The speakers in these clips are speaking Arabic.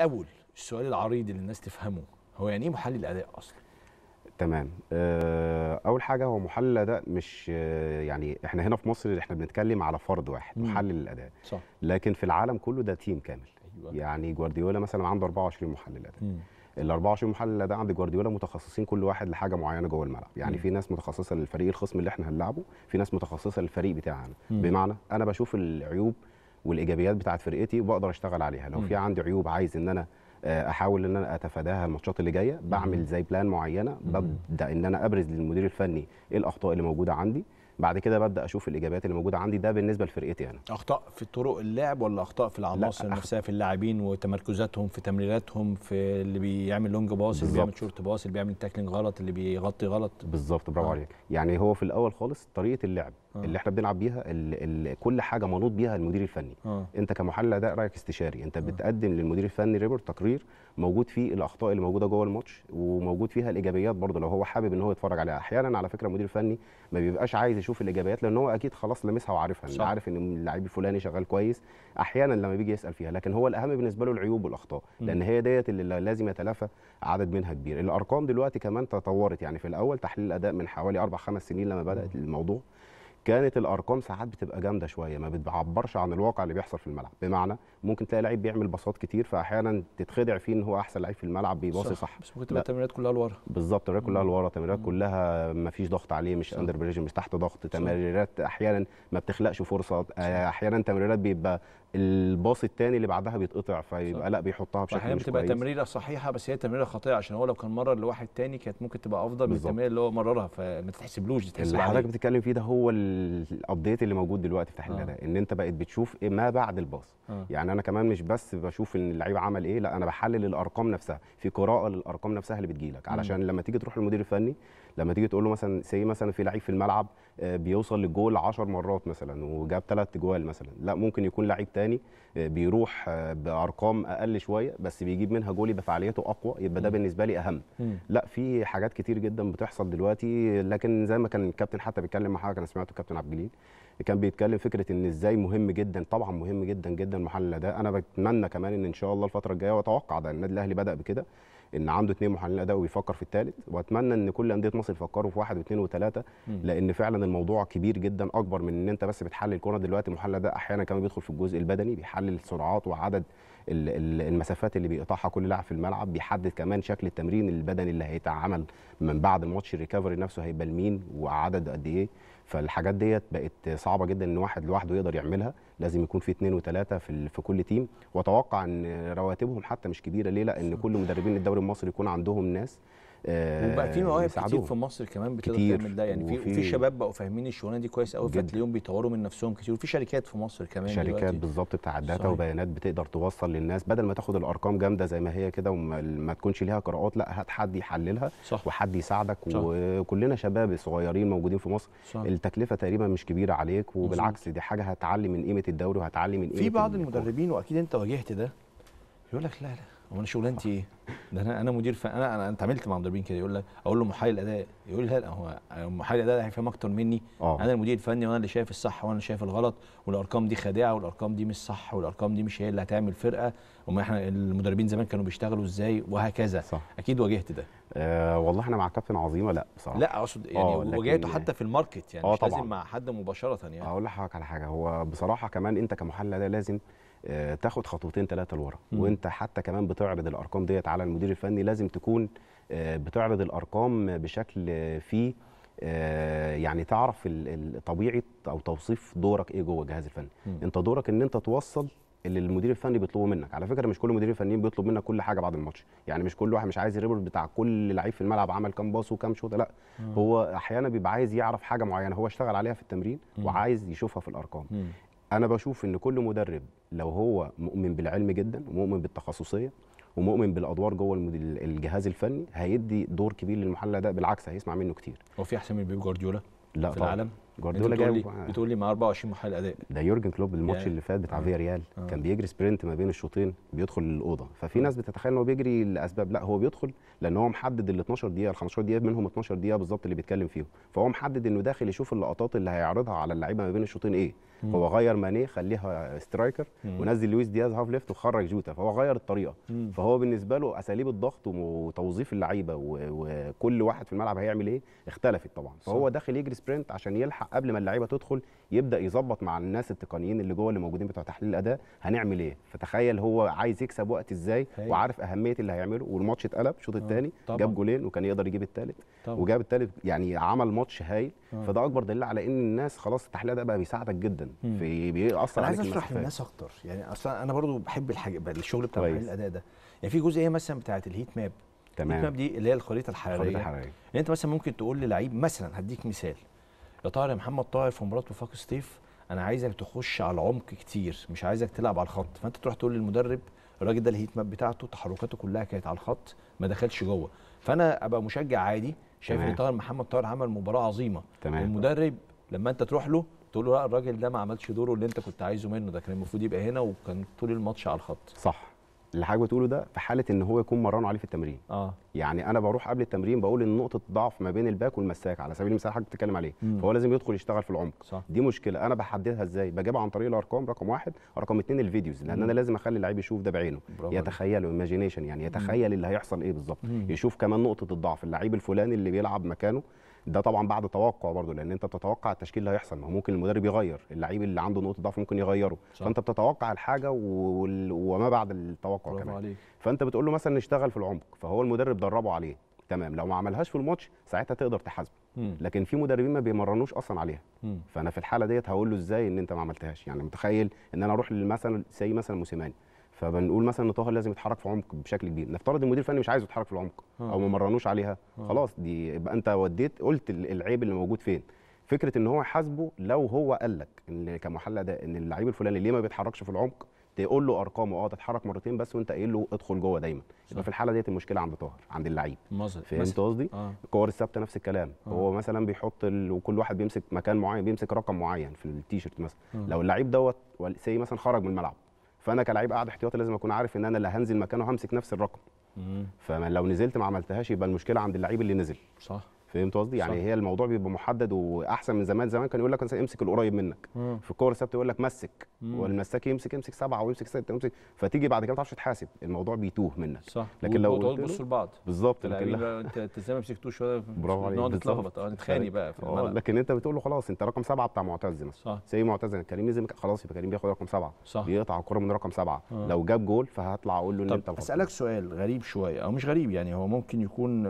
الاول السؤال العريض اللي الناس تفهمه هو يعني ايه محلل اداء اصلا تمام آه، اول حاجه هو محلل اداء مش آه، يعني احنا هنا في مصر احنا بنتكلم على فرد واحد مم. محلل الاداء صح. لكن في العالم كله ده تيم كامل أيوة. يعني جوارديولا مثلا عنده 24 محلل اداء ال 24 محلل اداء عند جوارديولا متخصصين كل واحد لحاجه معينه جوه الملعب يعني م. في ناس متخصصه للفريق الخصم اللي احنا هنلعبه في ناس متخصصه للفريق بتاعنا بمعنى انا بشوف العيوب والايجابيات بتاعت فرقتي وبقدر اشتغل عليها لو في عندي عيوب عايز ان انا آه، احاول ان انا اتفاداها الماتشات اللي جايه بعمل زي بلان معينه ببدا ان انا ابرز للمدير الفني ايه الاخطاء اللي موجوده عندي بعد كده ببدا اشوف الاجابات اللي موجوده عندي ده بالنسبه لفرقتي انا اخطاء في طرق اللعب ولا اخطاء في العناصر نفسها في اللاعبين وتمركزاتهم في تمريراتهم في اللي بيعمل لونج باص اللي بيعمل شورت باص اللي بيعمل تاكلينج غلط اللي بيغطي غلط بالظبط برافو آه. عليك يعني هو في الاول خالص طريقه اللعب آه. اللي احنا بنلعب بيها كل حاجه منوط بيها المدير الفني أوه. انت كمحلل اداء رايك استشاري انت أوه. بتقدم للمدير الفني ريبورت تقرير موجود فيه الاخطاء اللي موجوده جوه الماتش وموجود فيها الايجابيات برضه لو هو حابب ان هو يتفرج عليها احيانا على فكره المدير الفني ما بيبقاش عايز يشوف الايجابيات لان هو اكيد خلاص لمسها وعارفها صح. عارف ان اللعيب الفلاني شغال كويس احيانا لما بيجي يسال فيها لكن هو الاهم بالنسبه له العيوب والاخطاء لان هي ديت اللي لازم يتلافى عدد منها كبير الارقام دلوقتي كمان تطورت يعني في الاول تحليل الاداء من حوالي اربع خمس سنين لما بدات الموضوع كانت الارقام ساعات بتبقى جامده شويه ما بتعبرش عن الواقع اللي بيحصل في الملعب بمعنى ممكن تلاقي لعيب بيعمل باصات كتير فاحيانا تتخدع فيه ان هو احسن لعيب في الملعب بيباصي صح, صح. بس ممكن تبقى التمريرات كلها لورا بالظبط التمريرات كلها لورا تمريرات كلها ما فيش ضغط عليه مش اندر بريشن مش تحت ضغط تمريرات احيانا ما بتخلقش فرصه احيانا تمريرات بيبقى الباص الثاني اللي بعدها بيتقطع فيبقى صح. لا بيحطها بشكل مش كويس بتبقى تمريره صحيحه بس هي تمريره خاطئه عشان هو لو كان مرر لواحد تاني كانت ممكن تبقى افضل من التمريره اللي هو مررها فما تتحسبلوش دي اللي حضرتك بتتكلم فيه ده هو الابديت اللي موجود دلوقتي في تحليل آه. ان انت بقيت بتشوف إيه ما بعد الباص آه. يعني انا كمان مش بس بشوف ان اللعيب عمل ايه لا انا بحلل الارقام نفسها في قراءه للارقام نفسها اللي بتجيلك علشان لما تيجي تروح للمدير الفني لما تيجي تقول له مثلا سي مثلا في لعيب في الملعب آه، بيوصل للجول 10 مرات مثلا وجاب ثلاث جوال مثلا لا ممكن يكون لعيب ثاني آه، بيروح آه، بارقام اقل شويه بس بيجيب منها جول يبقى فعاليته اقوى يبقى ده بالنسبه لي اهم لا في حاجات كتير جدا بتحصل دلوقتي لكن زي ما كان الكابتن حتى بيتكلم مع حضرتك انا سمعته الكابتن عبد الجليل كان بيتكلم فكره ان ازاي مهم جدا طبعا مهم جدا جدا محل ده انا بتمنى كمان ان ان شاء الله الفتره الجايه واتوقع ده النادي الاهلي بدا بكده ان عنده اثنين محللين اداء ويفكر في الثالث واتمنى ان كل انديه مصر يفكروا في واحد واثنين وثلاثه لان فعلا الموضوع كبير جدا اكبر من ان انت بس بتحلل كوره دلوقتي محلل ده احيانا كمان بيدخل في الجزء البدني بيحلل السرعات وعدد المسافات اللي بيقطعها كل لاعب في الملعب بيحدد كمان شكل التمرين البدني اللي هيتعمل من بعد الماتش الريكفري نفسه هيبقى لمين وعدد قد ايه فالحاجات ديت بقت صعبه جدا ان واحد لوحده يقدر يعملها لازم يكون في اثنين وثلاثه في في كل تيم واتوقع ان رواتبهم حتى مش كبيره ليه لا ان كل مدربين الدوري المصري يكون عندهم ناس آه، وبقى في مواهب كتير في مصر كمان بتقدر تعمل ده يعني في في شباب بقوا فاهمين الشغلانه دي كويس قوي فتلاقيهم بيطوروا من نفسهم كتير وفي شركات في مصر كمان شركات بالظبط بتاع داتا وبيانات بتقدر توصل للناس بدل ما تاخد الارقام جامده زي ما هي كده وما تكونش ليها قراءات لا هات حد يحللها صح. وحد يساعدك صح. وكلنا شباب صغيرين موجودين في مصر صح. التكلفه تقريبا مش كبيره عليك وبالعكس دي حاجه هتعلي من قيمه الدوري وهتعلي من قيمه في بعض المدربين واكيد انت واجهت ده يقول لك لا لا هو انا شغلانتي ايه؟ ده انا انا مدير فانا انا اتعاملت مع مدربين كده يقول لك اقول له محايل الاداء يقول لي لا هو محايل الاداء هيفهم اكتر مني أوه. انا المدير الفني وانا اللي شايف الصح وانا اللي شايف الغلط والارقام دي خادعه والارقام دي مش صح والارقام دي مش هي اللي هتعمل فرقه وما احنا المدربين زمان كانوا بيشتغلوا ازاي وهكذا صح. اكيد واجهت ده آه والله احنا مع كابتن عظيمه لا بصراحه لا اقصد يعني آه، وجايته حتى في الماركت يعني آه، مش طبعًا. لازم مع حد مباشره يعني اقول لحضرتك على حاجه هو بصراحه كمان انت كمحلل ده لازم آه تاخد خطوتين ثلاثه لورا وانت حتى كمان بتعرض الارقام ديت على المدير الفني لازم تكون آه بتعرض الارقام بشكل فيه آه، يعني تعرف طبيعه او توصيف دورك ايه جوه الجهاز الفني انت دورك ان انت توصل اللي المدير الفني بيطلبه منك على فكره مش كل المديرين الفنيين بيطلب منك كل حاجه بعد الماتش يعني مش كل واحد مش عايز الريبورت بتاع كل لعيب في الملعب عمل كام باص وكام شوطه لا مم. هو احيانا بيبقى عايز يعرف حاجه معينه هو اشتغل عليها في التمرين مم. وعايز يشوفها في الارقام مم. انا بشوف ان كل مدرب لو هو مؤمن بالعلم جدا ومؤمن بالتخصصيه ومؤمن بالادوار جوه الجهاز الفني هيدي دور كبير للمحلل ده بالعكس هيسمع منه كتير هو في احسن من بيب جوارديولا لا في طبعا. العالم جوارديولا جاي بتقول لي مع 24 محاولة أداء ده يورجن كلوب الماتش يعني. اللي فات بتاع آه. فيا ريال آه. كان بيجري سبرنت ما بين الشوطين بيدخل الأوضة ففي آه. ناس بتتخيل إن هو بيجري لأسباب لا هو بيدخل لأن هو محدد ال 12 دقيقة ال 15 دقيقة منهم 12 دقيقة بالظبط اللي بيتكلم فيهم فهو محدد إنه داخل يشوف اللقطات اللي هيعرضها على اللعيبة ما بين الشوطين إيه مم. هو غير ماني خليها سترايكر ونزل لويس دياز هاف ليفت وخرج جوتا فهو غير الطريقه مم. فهو بالنسبه له اساليب الضغط وتوظيف اللعيبه وكل واحد في الملعب هيعمل ايه اختلفت طبعا فهو داخل يجري سبرنت عشان يلحق قبل ما اللعيبه تدخل يبدا يظبط مع الناس التقنيين اللي جوه اللي موجودين بتوع تحليل الاداء هنعمل ايه فتخيل هو عايز يكسب وقت ازاي وعارف اهميه اللي هيعمله والماتش اتقلب الشوط آه. الثاني جاب جولين وكان يقدر يجيب الثالث وجاب الثالث يعني عمل ماتش هايل فده اكبر دليل على ان الناس خلاص التحليل ده بقى بيساعدك جدا في بيأثر عليك عايز اشرح للناس اكتر يعني اصلا انا برضو بحب الحاجه الشغل بتاع الاداء ده يعني في جزئيه مثلا بتاعه الهيت ماب تمام الهيت ماب دي اللي هي الخريطه الحراريه الخريطه الحراريه يعني انت مثلا ممكن تقول للعيب مثلا هديك مثال يا طاهر يا محمد طاهر في مباراه وفاق ستيف انا عايزك تخش على العمق كتير مش عايزك تلعب على الخط فانت تروح تقول للمدرب الراجل ده الهيت ماب بتاعته تحركاته كلها كانت على الخط ما دخلش جوه فانا ابقى مشجع عادي شايف ان طاهر محمد طاهر عمل مباراه عظيمه تمام المدرب لما انت تروح له تقول له لا الراجل ده ما عملش دوره اللي انت كنت عايزه منه ده كان المفروض يبقى هنا وكان طول الماتش على الخط صح اللي حضرتك بتقوله ده في حاله ان هو يكون مرنوا عليه في التمرين اه يعني انا بروح قبل التمرين بقول ان نقطه ضعف ما بين الباك والمساك على سبيل المثال حضرتك بتتكلم عليه مم. فهو لازم يدخل يشتغل في العمق صح. دي مشكله انا بحددها ازاي بجيبها عن طريق الارقام رقم واحد رقم اثنين الفيديوز لان مم. انا لازم اخلي اللعيب يشوف ده بعينه يعني يتخيل ايماجينيشن يعني يتخيل مم. اللي هيحصل ايه بالظبط يشوف كمان نقطه الضعف اللعيب الفلاني اللي بيلعب مكانه ده طبعا بعد توقع برضه لان انت بتتوقع التشكيل اللي هيحصل ما هو ممكن المدرب يغير اللعيب اللي عنده نقطه ضعف ممكن يغيره صح. فانت بتتوقع الحاجه وما بعد التوقع كمان عليك. فانت بتقول له مثلا نشتغل في العمق فهو المدرب دربه عليه تمام لو ما عملهاش في الماتش ساعتها تقدر تحاسبه لكن في مدربين ما بيمرنوش اصلا عليها م. فانا في الحاله ديت هقول له ازاي ان انت ما عملتهاش يعني متخيل ان انا اروح مثلا سي مثلا موسيماني فبنقول مثلا ان طاهر لازم يتحرك في عمق بشكل كبير نفترض المدير الفني مش عايزه يتحرك في العمق اه. او ما مرنوش عليها اه. خلاص دي يبقى انت وديت قلت العيب اللي موجود فين فكره ان هو يحاسبه لو هو قال لك ان كمحل ده ان اللعيب الفلاني ليه ما بيتحركش في العمق تقول له ارقامه اه تتحرك مرتين بس وانت قايل له ادخل جوه دايما يبقى في الحاله ديت المشكله عند طاهر عند اللعيب فهمت قصدي آه. الكور الثابته نفس الكلام آه. هو مثلا بيحط ال... وكل واحد بيمسك مكان معين بيمسك رقم معين في التيشيرت مثلا آه. لو اللعيب دوت سي مثلا خرج من الملعب فانا كلاعب قاعد احتياطي لازم اكون عارف ان انا اللي هنزل مكانه همسك نفس الرقم فلو نزلت ما عملتهاش يبقى المشكله عند اللعيب اللي نزل صح فهمت قصدي يعني هي الموضوع بيبقى محدد واحسن من زمان زمان كان يقول لك مثلا امسك القريب منك مم. في الكوره الثابته يقول لك مسك والمساك يمسك يمسك سبعه ويمسك سته يمسك فتيجي بعد كده ما تعرفش تحاسب الموضوع بيتوه منك صح لكن لو قلت بصوا لبعض بالظبط لكن انت ازاي ما مسكتوش ولا برافو عليك نقعد نتلخبط اه نتخانق طيب. بقى في اه، الملعب لكن انت بتقول له خلاص انت رقم سبعه بتاع معتز مثلا سي معتز يعني كريم لازم خلاص يبقى كريم بياخد رقم سبعه صح بيقطع الكوره من رقم سبعه اه. لو جاب جول فهطلع اقول له ان انت اسالك سؤال غريب شويه او مش غريب يعني هو ممكن يكون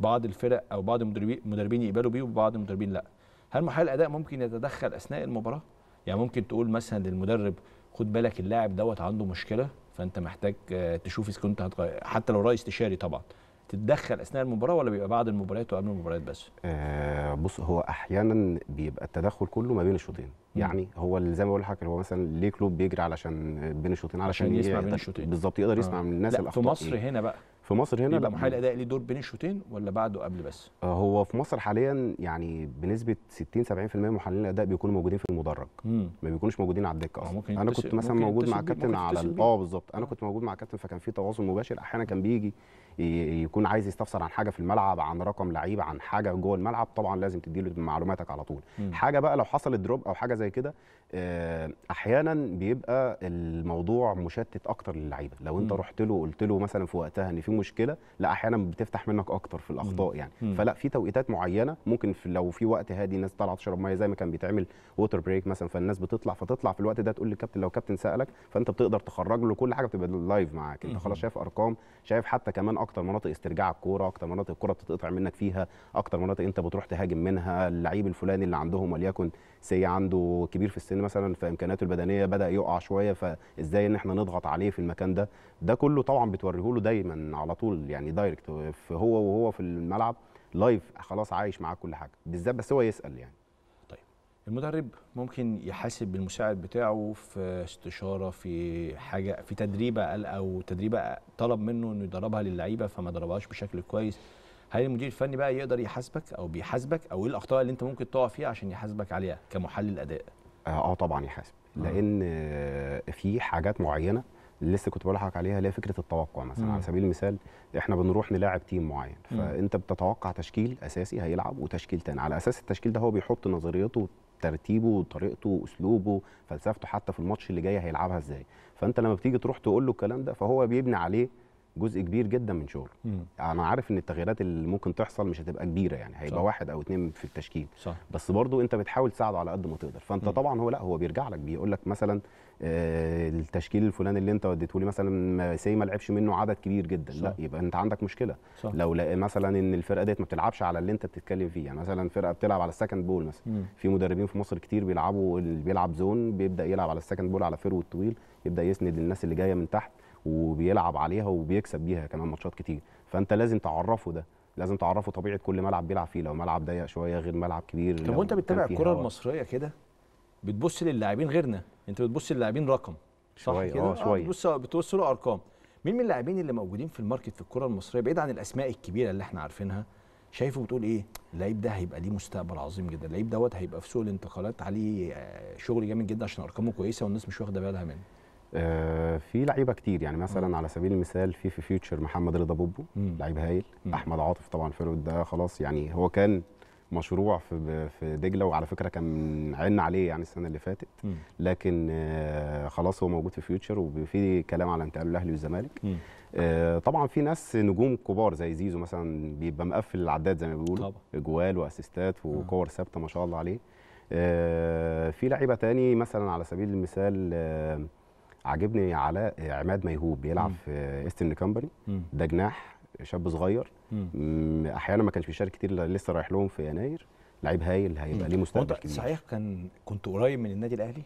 بعض الفرق او بعض المدربين يقبلوا بيه وبعض المدربين لا هل محلل الاداء ممكن يتدخل اثناء المباراه يعني ممكن تقول مثلا للمدرب خد بالك اللاعب دوت عنده مشكله فانت محتاج آه، تشوف اذا كنت هتغير حتى لو راي استشاري طبعا تتدخل اثناء المباراه ولا بيبقى بعد المباريات وقبل المباريات بس؟ آه بص هو احيانا بيبقى التدخل كله ما بين الشوطين، يعني هو اللي زي ما بقول لحضرتك هو مثلا ليه كلوب بيجري علشان بين الشوطين علشان, عشان يسمع بين الشوطين بالظبط يقدر يسمع آه. من الناس لا في مصر إيه؟ هنا بقى في مصر هنا يبقى محال الاداء ليه دور بين الشوطين ولا بعده قبل بس؟ آه، هو في مصر حاليا يعني بنسبه 60 70% محللين الاداء بيكونوا موجودين في المدرج مم. ما بيكونوش موجودين على الدكه اصلا ممكن انا كنت مثلا موجود مع كابتن على اه بالظبط انا آه. كنت موجود مع كابتن فكان في تواصل مباشر احيانا كان بيجي يكون عايز يستفسر عن حاجه في الملعب عن رقم لعيب عن حاجه جوه الملعب طبعا لازم تدي له معلوماتك على طول م. حاجه بقى لو حصلت دروب او حاجه زي كده آه، احيانا بيبقى الموضوع مشتت اكتر للعيبه لو انت رحت له وقلت له مثلا في وقتها ان في مشكله لا احيانا بتفتح منك اكتر في الاخطاء يعني م. فلا في توقيتات معينه ممكن في لو في وقت هادي الناس طالعه تشرب ميه زي ما كان بيتعمل ووتر بريك مثلا فالناس بتطلع فتطلع في الوقت ده تقول للكابتن لو الكابتن سالك فانت بتقدر تخرج له كل حاجه بتبقى لايف معاك انت خلاص شايف ارقام شايف حتى كمان اكتر مناطق استرجاع الكوره اكتر مناطق الكوره بتتقطع منك فيها اكتر مناطق انت بتروح تهاجم منها اللعيب الفلاني اللي عندهم وليكن سي عنده كبير في السن مثلا فامكانياته البدنيه بدا يقع شويه فازاي ان احنا نضغط عليه في المكان ده ده كله طبعا بتوريه له دايما على طول يعني دايركت هو وهو في الملعب لايف خلاص عايش معاه كل حاجه بالذات بس هو يسال يعني المدرب ممكن يحاسب المساعد بتاعه في استشاره في حاجه في تدريبه قال او تدريبه طلب منه انه يدربها للعيبه فما دربهاش بشكل كويس هل المدير الفني بقى يقدر يحاسبك او بيحاسبك او ايه الاخطاء اللي انت ممكن تقع فيها عشان يحاسبك عليها كمحلل اداء آه،, اه طبعا يحاسب آه. لان آه، في حاجات معينه اللي لسه كنت بقول لحضرتك عليها اللي هي فكره التوقع مثلا مم. على سبيل المثال احنا بنروح نلاعب تيم معين فانت بتتوقع تشكيل اساسي هيلعب وتشكيل تاني على اساس التشكيل ده هو بيحط نظريته ترتيبه طريقته اسلوبه فلسفته حتى في الماتش اللي جاي هيلعبها ازاي فانت لما بتيجي تروح تقول له الكلام ده فهو بيبني عليه جزء كبير جدا من شغله انا عارف ان التغييرات اللي ممكن تحصل مش هتبقى كبيره يعني هيبقى صح. واحد او اتنين في التشكيل صح. بس برضو انت بتحاول تساعده على قد ما تقدر فانت م. طبعا هو لا هو بيرجع لك بيقول لك مثلا آه التشكيل الفلاني اللي انت وديته لي مثلا سي ما لعبش منه عدد كبير جدا صح. لا يبقى انت عندك مشكله صح. لو مثلا ان الفرقه ديت ما بتلعبش على اللي انت بتتكلم فيه يعني مثلا فرقه بتلعب على السكند بول مثلا م. في مدربين في مصر كتير بيلعبوا اللي بيلعب زون بيبدا يلعب على السكند بول على فيرو الطويل يبدا يسند الناس اللي جايه من تحت وبيلعب عليها وبيكسب بيها كمان ماتشات كتير فانت لازم تعرفه ده لازم تعرفه طبيعه كل ملعب بيلعب فيه لو ملعب ضيق شويه غير ملعب كبير طب وانت بتتابع الكره المصريه كده بتبص للاعبين غيرنا انت بتبص للاعبين رقم صح شوية كده آه،, اه شويه بتبص بتبص له ارقام مين من اللاعبين اللي موجودين في الماركت في الكره المصريه بعيد عن الاسماء الكبيره اللي احنا عارفينها شايفه بتقول ايه اللعيب ده هيبقى ليه مستقبل عظيم جدا اللعيب دوت هيبقى في سوق الانتقالات عليه آه، شغل جامد جدا عشان ارقامه كويسه والناس مش واخده بالها منه آه، في لعيبه كتير يعني مثلا على سبيل المثال في في فيوتشر محمد رضا بوبو لعيب هايل احمد عاطف طبعا فيرود ده خلاص يعني هو كان مشروع في في دجله وعلى فكره كان عنا عليه يعني السنه اللي فاتت لكن آه، خلاص هو موجود في فيوتشر وفي كلام على انتقاله الاهلي والزمالك آه، طبعا في ناس نجوم كبار زي زيزو مثلا بيبقى مقفل العداد زي ما بيقولوا جوال واسيستات وكور ثابته ما شاء الله عليه في لعيبه تاني مثلا على سبيل المثال عاجبني علاء آه، عماد ميهوب بيلعب في استن كامبري ده جناح شاب صغير احيانا ما كانش بيشارك كتير لسه رايح لهم في يناير لعيب هايل هيبقى ليه مستقبل كبير صحيح كان كنت قريب من النادي الاهلي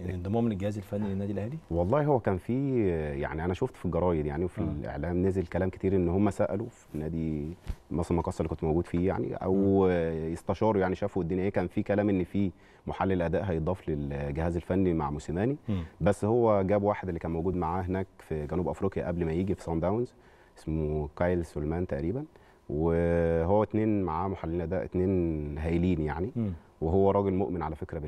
يعني انضمام للجهاز الفني نعم. للنادي الاهلي؟ والله هو كان في يعني انا شفت في الجرايد يعني وفي آه. الاعلام نزل كلام كتير ان هم سالوا في نادي مصر المقاصه اللي كنت موجود فيه يعني او آه. استشاروا يعني شافوا الدنيا ايه كان في كلام ان في محلل اداء هيضاف للجهاز الفني مع موسيماني آه. بس هو جاب واحد اللي كان موجود معاه هناك في جنوب افريقيا قبل ما يجي في سان داونز اسمه كايل سلمان تقريبا وهو اتنين معاه محللين اداء اتنين هايلين يعني م. وهو راجل مؤمن على فكره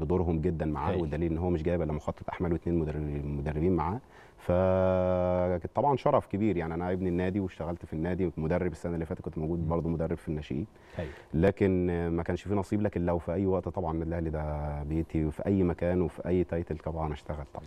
بدورهم جدا معاه والدليل ان هو مش جايب الا مخطط احمال واثنين مدربين معاه فطبعا شرف كبير يعني انا ابن النادي واشتغلت في النادي مدرب السنه اللي فاتت كنت موجود برضه مدرب في الناشئين لكن ما كانش في نصيب لكن لو في اي وقت طبعا الاهلي ده بيتي وفي اي مكان وفي اي تايتل طبعا اشتغل طبعا